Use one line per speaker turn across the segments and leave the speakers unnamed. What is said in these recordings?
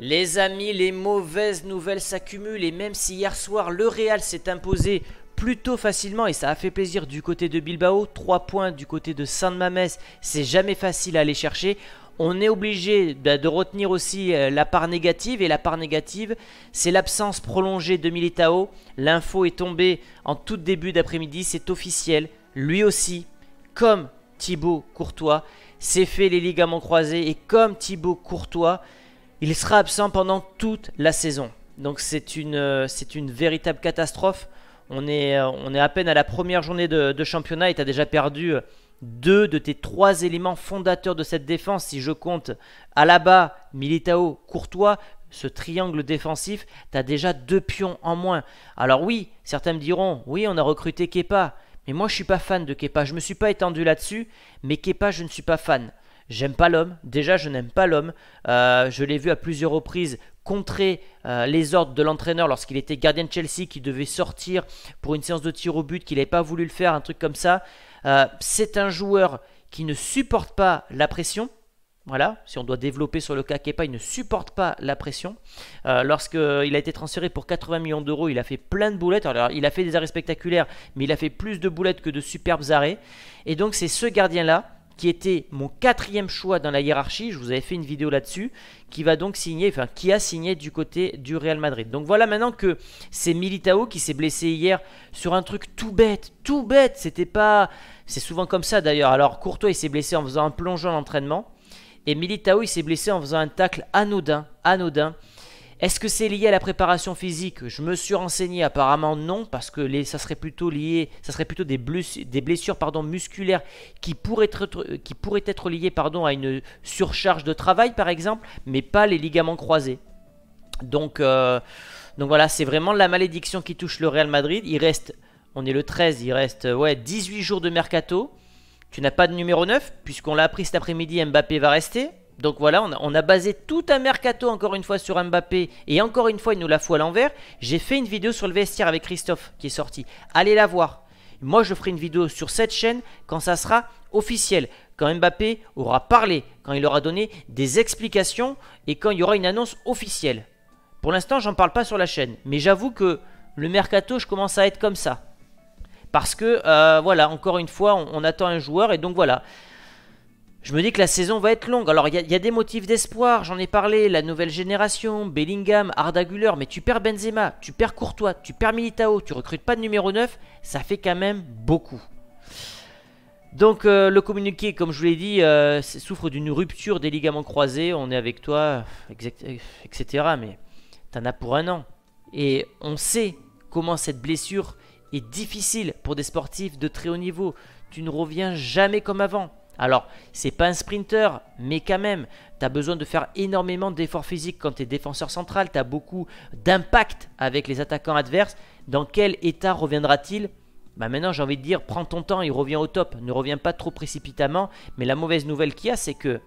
Les amis, les mauvaises nouvelles s'accumulent et même si hier soir le Real s'est imposé plutôt facilement et ça a fait plaisir du côté de Bilbao, 3 points du côté de saint Mames, c'est jamais facile à aller chercher. On est obligé de, retenir aussi euh, la part négative et la part négative, c'est l'absence prolongée de Militao. L'info est tombée en tout début d'après-midi, c'est officiel. Lui aussi, comme Thibaut Courtois, s'est fait les ligaments croisés et comme Thibaut Courtois, il sera absent pendant toute la saison. Donc c'est une, euh, c'est une véritable catastrophe. On est, euh, on est à peine à la première journée de, championnat et tu as déjà perdu euh, deux de tes trois éléments fondateurs de cette défense. Si je compte Alaba, Militao, Courtois, ce triangle défensif, tu as déjà deux pions en moins. Alors oui, certains me diront, oui, on a recruté Kepa. Mais moi, je suis pas fan de Kepa. Je me suis pas étendu là-dessus, mais Kepa, je ne suis pas fan. J'aime pas l'homme. Déjà, je n'aime pas l'homme. Euh, je l'ai vu à plusieurs reprises contrer euh, les ordres de l'entraîneur lorsqu'il était gardien de Chelsea, qui devait sortir pour une séance de tir au but, qu'il n'avait pas voulu le faire, un truc comme ça. Euh, c'est un joueur qui ne supporte pas la pression. Voilà, si on doit développer sur le cas Kepa, il ne supporte pas la pression. Lorsqu'il a été transféré pour 80 millions d'euros, il a fait plein de boulettes. Alors, il a fait des arrêts spectaculaires, mais il a fait plus de boulettes que de superbes arrêts. Et donc, c'est ce gardien-là qui était mon quatrième choix dans la hiérarchie. Je vous avais fait une vidéo là-dessus, qui va donc signer, enfin qui a signé du côté du Real Madrid. Donc voilà maintenant que c'est Militao qui s'est blessé hier sur un truc tout bête, tout bête. C'était pas, c'est souvent comme ça d'ailleurs. Alors Courtois il s'est blessé en faisant un plongeon d'entraînement et Militao il s'est blessé en faisant un tacle anodin, anodin. Est-ce que c'est lié à la préparation physique Je me suis renseigné, apparemment non, parce que ça serait plutôt lié, ça serait plutôt des blessures, musculaires qui pourraient être, euh, liées à une surcharge de travail par exemple, mais pas les ligaments croisés. Donc, euh, donc voilà, c'est vraiment la malédiction qui touche le Real Madrid. Il reste, on est le 13, il reste euh, ouais, 18 jours de mercato. Tu n'as pas de numéro 9, puisqu'on l'a appris cet après-midi, Mbappé va rester. Donc voilà, on a, basé tout un mercato encore une fois sur Mbappé et encore une fois il nous l'a fout à l'envers. J'ai fait une vidéo sur le vestiaire avec Christophe qui est sorti. Allez la voir. Moi je ferai une vidéo sur cette chaîne quand ça sera officiel, quand Mbappé aura parlé, quand il aura donné des explications et quand il y aura une annonce officielle. Pour l'instant j'en parle pas sur la chaîne, mais j'avoue que le mercato je commence à être comme ça. Parce que euh, voilà, encore une fois on attend un joueur et donc voilà. Je me dis que la saison va être longue. Alors, il y, a des motifs d'espoir, j'en ai parlé. La nouvelle génération, Bellingham, Arda mais tu perds Benzema, tu perds Courtois, tu perds Militao, tu recrutes pas de numéro 9, ça fait quand même beaucoup. Donc, euh, le communiqué, comme je vous l'ai dit, euh, souffre d'une rupture des ligaments croisés. On est avec toi, euh, etc. Mais t'en as pour un an. Et on sait comment cette blessure est difficile pour des sportifs de très haut niveau. Tu ne reviens jamais comme avant. Alors, c'est pas un sprinter, mais quand même, tu as besoin de faire énormément d'efforts physiques quand tu es défenseur central, tu as beaucoup d'impact avec les attaquants adverses. Dans quel état reviendra-t-il bah maintenant j'ai envie de dire prends ton temps, il revient au top, ne reviens pas trop précipitamment, mais la mauvaise nouvelle qu'il y a c'est que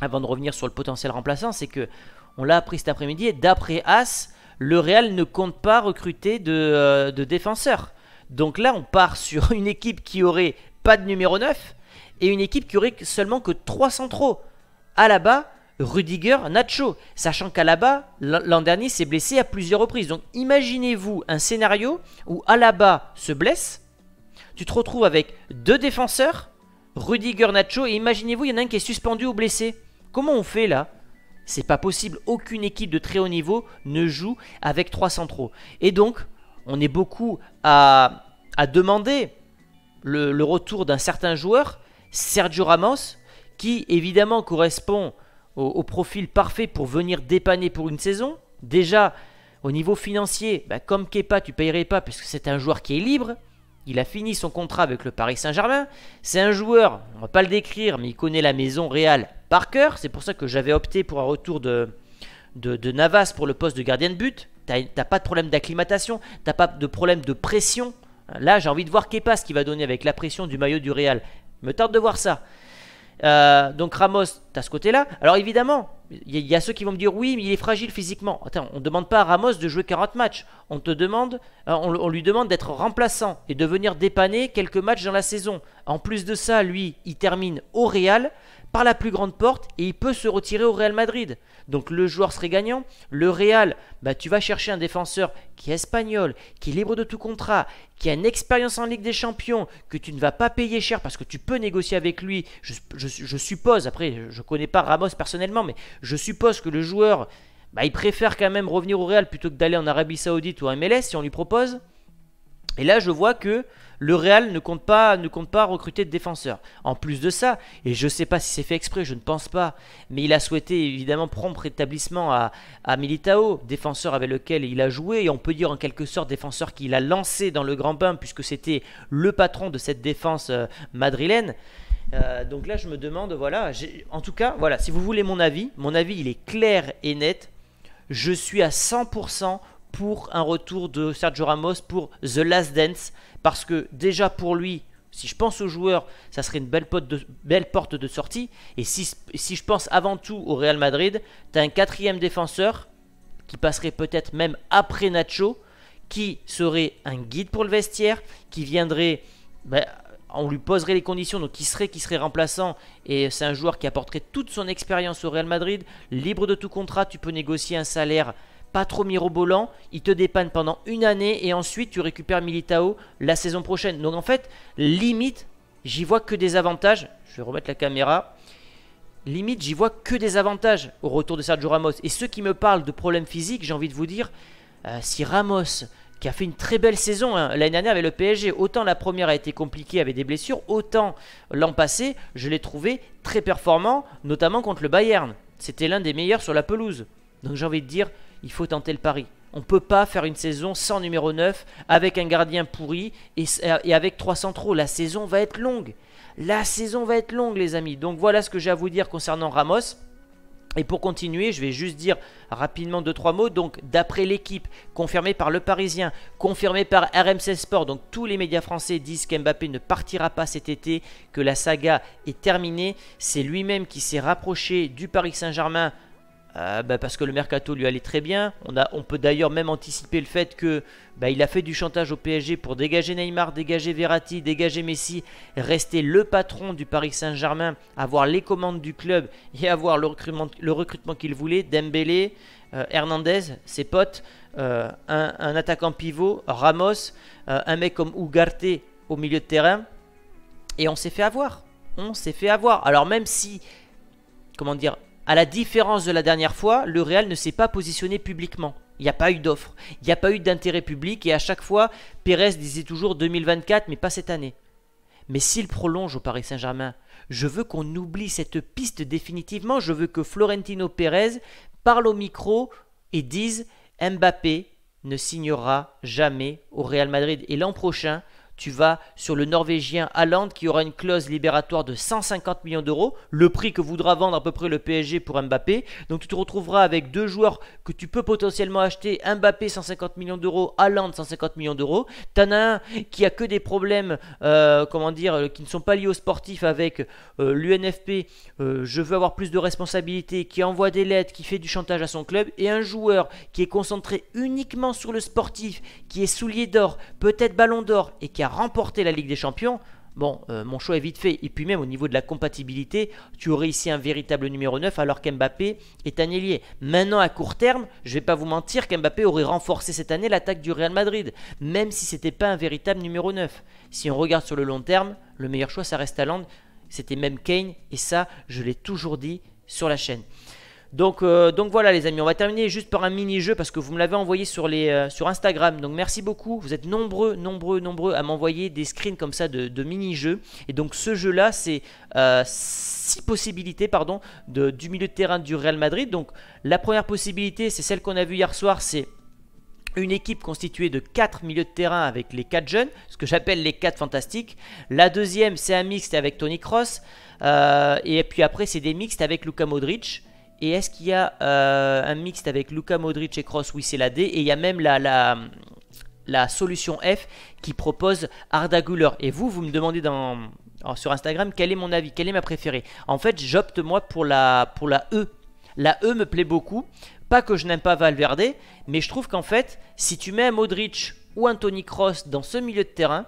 avant de revenir sur le potentiel remplaçant, c'est que on l'a appris cet après-midi et d'après As, le Real ne compte pas recruter de, euh, défenseurs. Donc là on part sur une équipe qui aurait pas de numéro 9, et une équipe qui aurait seulement que 3 centraux. Alaba, Rudiger, Nacho, sachant qu'Alaba, l'an dernier, s'est blessé à plusieurs reprises. Donc imaginez-vous un scénario où Alaba se blesse, tu te retrouves avec deux défenseurs, Rudiger, Nacho, et imaginez-vous, il y en a un qui est suspendu ou blessé. Comment on fait là C'est pas possible, aucune équipe de très haut niveau ne joue avec 3 centraux. Et donc, on est beaucoup à, demander le retour d'un certain joueur Sergio Ramos, qui évidemment correspond au, profil parfait pour venir dépanner pour une saison. Déjà, au niveau financier, bah, comme Kepa, tu payerais pas puisque c'est un joueur qui est libre. Il a fini son contrat avec le Paris Saint-Germain. C'est un joueur, on va pas le décrire, mais il connaît la maison réelle par cœur. C'est pour ça que j'avais opté pour un retour de, de, Navas pour le poste de gardien de but. T'as pas de problème d'acclimatation, t'as pas de problème de pression. Là, j'ai envie de voir Kepa ce qu'il va donner avec la pression du maillot du Real. Me tarde de voir ça. Euh, donc Ramos, t'as ce côté-là. Alors évidemment, il y, a ceux qui vont me dire oui, mais il est fragile physiquement. Attends, on ne demande pas à Ramos de jouer 40 matchs. On te demande, euh, on, lui demande d'être remplaçant et de venir dépanner quelques matchs dans la saison. En plus de ça, lui, il termine au Real par la plus grande porte et il peut se retirer au Real Madrid. Donc le joueur serait gagnant. Le Real, bah, tu vas chercher un défenseur qui est espagnol, qui est libre de tout contrat, qui a une expérience en Ligue des Champions, que tu ne vas pas payer cher parce que tu peux négocier avec lui. Je, suppose, après je ne connais pas Ramos personnellement, mais je suppose que le joueur, bah, il préfère quand même revenir au Real plutôt que d'aller en Arabie Saoudite ou en MLS si on lui propose. Et là je vois que le Real ne compte pas, ne compte pas recruter de défenseurs. En plus de ça, et je ne sais pas si c'est fait exprès, je ne pense pas, mais il a souhaité évidemment prendre rétablissement à, Militao, défenseur avec lequel il a joué, et on peut dire en quelque sorte défenseur qu'il a lancé dans le grand bain, puisque c'était le patron de cette défense euh, madrilène. Euh, donc là, je me demande, voilà, en tout cas, voilà, si vous voulez mon avis, mon avis, il est clair et net. Je suis à 100% pour un retour de Sergio Ramos pour The Last Dance. Parce que déjà pour lui, si je pense au joueur... ça serait une belle, porte de sortie. Et si, je pense avant tout au Real Madrid, tu as un quatrième défenseur qui passerait peut-être même après Nacho, qui serait un guide pour le vestiaire, qui viendrait... Ben, on lui poserait les conditions, donc qui serait, qui serait remplaçant. Et c'est un joueur qui apporterait toute son expérience au Real Madrid, libre de tout contrat. Tu peux négocier un salaire pas trop mirobolant. Il te dépanne pendant une année et ensuite tu récupères Militao la saison prochaine. Donc en fait, limite, j'y vois que des avantages. Je vais remettre la caméra. Limite, j'y vois que des avantages au retour de Sergio Ramos. Et ceux qui me parlent de problèmes physiques, j'ai envie de vous dire, euh, si Ramos, qui a fait une très belle saison hein, l'année dernière avec le PSG, autant la première a été compliquée avec des blessures, autant l'an passé, je l'ai trouvé très performant, notamment contre le Bayern. C'était l'un des meilleurs sur la pelouse. Donc j'ai envie de dire, il faut tenter le pari. On ne peut pas faire une saison sans numéro 9, avec un gardien pourri et, euh, avec 300 trop. La saison va être longue. La saison va être longue, les amis. Donc voilà ce que j'ai à vous dire concernant Ramos. Et pour continuer, je vais juste dire rapidement 2 trois mots. Donc, d'après l'équipe, confirmée par Le Parisien, confirmée par RMC Sport, donc tous les médias français disent qu'Mbappé ne partira pas cet été, que la saga est terminée. C'est lui-même qui s'est rapproché du Paris Saint-Germain ah, bah, parce que le mercato lui allait très bien. On, a, on peut d'ailleurs même anticiper le fait que bah, il a fait du chantage au PSG pour dégager Neymar, dégager Verratti, dégager Messi, rester le patron du Paris Saint-Germain, avoir les commandes du club et avoir le recrutement, le recrutement qu'il voulait, Dembélé, euh, Hernandez, ses potes, euh, un, un, attaquant pivot, Ramos, euh, un mec comme Ugarte au milieu de terrain. Et on s'est fait avoir. On s'est fait avoir. Alors même si, comment dire, à la différence de la dernière fois, le Real ne s'est pas positionné publiquement. Il n'y a pas eu d'offre, il n'y a pas eu d'intérêt public et à chaque fois, Pérez disait toujours 2024 mais pas cette année. Mais s'il prolonge au Paris Saint-Germain, je veux qu'on oublie cette piste définitivement, je veux que Florentino Pérez parle au micro et dise Mbappé ne signera jamais au Real Madrid et l'an prochain, tu vas sur le Norvégien Haaland qui aura une clause libératoire de 150 millions d'euros, le prix que voudra vendre à peu près le PSG pour Mbappé. Donc tu te retrouveras avec deux joueurs que tu peux potentiellement acheter, Mbappé 150 millions d'euros, Haaland 150 millions d'euros. T'en as un qui a que des problèmes, euh, comment dire, euh, qui ne sont pas liés au sportif avec euh, l'UNFP, je veux avoir plus de responsabilités, qui envoie des lettres, qui fait du chantage à son club, et un joueur qui est concentré uniquement sur le sportif, qui est soulier d'or, peut-être ballon d'or, et qui a remporter la Ligue des Champions, Bon, euh, mon choix est vite fait. Et puis même au niveau de la compatibilité, tu aurais ici un véritable numéro 9 alors qu'Mbappé est un ailier. Maintenant, à court terme, je ne vais pas vous mentir qu'Mbappé aurait renforcé cette année l'attaque du Real Madrid, même si ce n'était pas un véritable numéro 9. Si on regarde sur le long terme, le meilleur choix, ça reste à Land C'était même Kane, et ça, je l'ai toujours dit sur la chaîne. Donc, euh, donc voilà les amis, on va terminer juste par un mini-jeu parce que vous me l'avez envoyé sur, les, euh, sur Instagram. Donc merci beaucoup, vous êtes nombreux, nombreux, nombreux à m'envoyer des screens comme ça de, mini-jeux. Et donc ce jeu-là, c'est 6 euh, possibilités pardon, de, du milieu de terrain du Real Madrid. Donc la première possibilité, c'est celle qu'on a vue hier soir, c'est une équipe constituée de 4 milieux de terrain avec les 4 jeunes, ce que j'appelle les 4 fantastiques. La deuxième, c'est un mixte avec Tony Cross. et puis après, c'est des mixtes avec Luca Modric. Et est-ce qu'il y a euh, un mixte avec Luca Modric et Cross Oui, c'est la D. Et il y a même la, la, la solution F qui propose Arda Güler. Et vous, vous me demandez oh, sur Instagram quel est mon avis, quelle est ma préférée. En fait, j'opte moi pour la, pour la E. La E me plaît beaucoup. Pas que je n'aime pas Valverde, mais je trouve qu'en fait, si tu mets un Modric ou un Tony Cross dans ce milieu de terrain,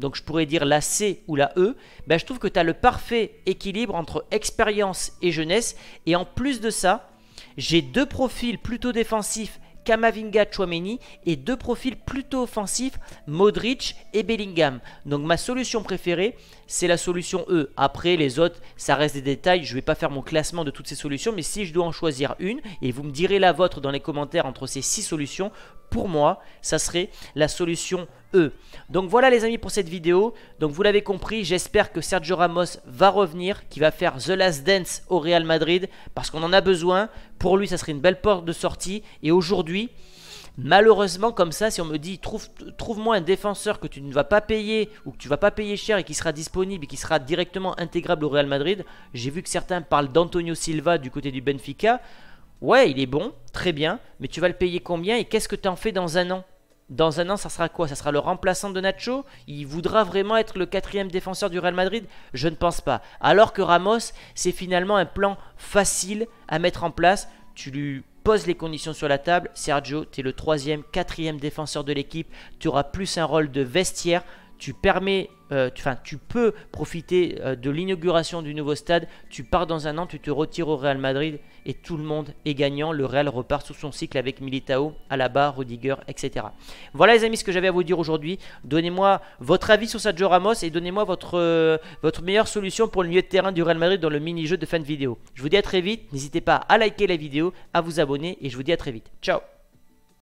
donc je pourrais dire la C ou la E, ben je trouve que tu as le parfait équilibre entre expérience et jeunesse. Et en plus de ça, j'ai deux profils plutôt défensifs, Kamavinga, Chouameni, et deux profils plutôt offensifs, Modric et Bellingham. Donc ma solution préférée, c'est la solution E. Après, les autres, ça reste des détails. Je ne vais pas faire mon classement de toutes ces solutions, mais si je dois en choisir une, et vous me direz la vôtre dans les commentaires entre ces six solutions, pour moi, ça serait la solution E. Donc voilà les amis pour cette vidéo. Donc vous l'avez compris, j'espère que Sergio Ramos va revenir, qui va faire The Last Dance au Real Madrid, parce qu'on en a besoin. Pour lui, ça serait une belle porte de sortie. Et aujourd'hui... Malheureusement, comme ça, si on me dit trouve-moi un défenseur que tu ne vas pas payer ou que tu vas pas payer cher et qui sera disponible et qui sera directement intégrable au Real Madrid, j'ai vu que certains parlent d'Antonio Silva du côté du Benfica. Ouais, il est bon, très bien, mais tu vas le payer combien et qu'est-ce que tu en fais dans un an Dans un an, ça sera quoi Ça sera le remplaçant de Nacho Il voudra vraiment être le quatrième défenseur du Real Madrid Je ne pense pas. Alors que Ramos, c'est finalement un plan facile à mettre en place. Tu lui poses les conditions sur la table. Sergio, tu es le troisième, quatrième défenseur de l'équipe. Tu auras plus un rôle de vestiaire tu permets, euh, tu, tu peux profiter euh, de l'inauguration du nouveau stade, tu pars dans un an, tu te retires au Real Madrid et tout le monde est gagnant. Le Real repart sous son cycle avec Militao, Alaba, Rudiger, etc. Voilà les amis ce que j'avais à vous dire aujourd'hui. Donnez-moi votre avis sur Sadio Ramos et donnez-moi votre, euh, votre meilleure solution pour le milieu de terrain du Real Madrid dans le mini-jeu de fin de vidéo. Je vous dis à très vite, n'hésitez pas à liker la vidéo, à vous abonner et je vous dis à très vite. Ciao